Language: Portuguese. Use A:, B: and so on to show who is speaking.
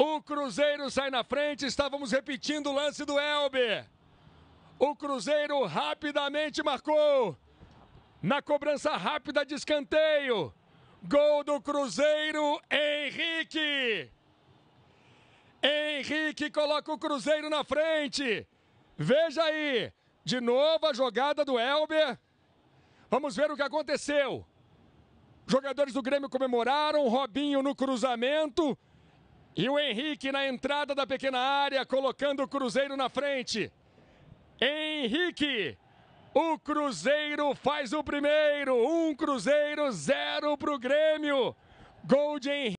A: O Cruzeiro sai na frente, estávamos repetindo o lance do Elber. O Cruzeiro rapidamente marcou. Na cobrança rápida de escanteio. Gol do Cruzeiro, Henrique. Henrique coloca o Cruzeiro na frente. Veja aí, de novo a jogada do Elber. Vamos ver o que aconteceu. Jogadores do Grêmio comemoraram, Robinho no cruzamento, e o Henrique na entrada da pequena área, colocando o Cruzeiro na frente. Henrique, o Cruzeiro faz o primeiro. Um Cruzeiro, zero para o Grêmio. Gol de Henrique.